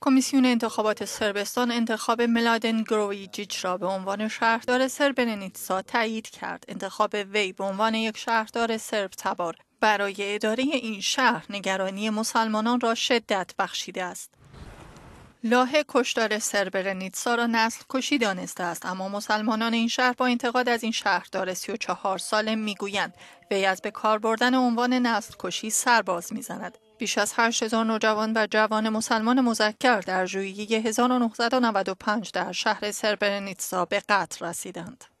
کمیسیون انتخابات سربستان انتخاب ملادن گرویجیچ را به عنوان شهردار سربن ننیتسا تایید کرد. انتخاب وی به عنوان یک شهردار سرب تبار برای اداره این شهر نگرانی مسلمانان را شدت بخشیده است. لاهه کشدار سربرنیتسا را نسل کشی دانسته است اما مسلمانان این شهر با انتقاد از این شهردار 34 ساله میگویند وی از به کار بردن عنوان نسل کشی سرباز میزند بیش از 8000 نوجوان و جوان مسلمان مذکر در ژوئیه 1995 در شهر سربرنیتسا به قتل رسیدند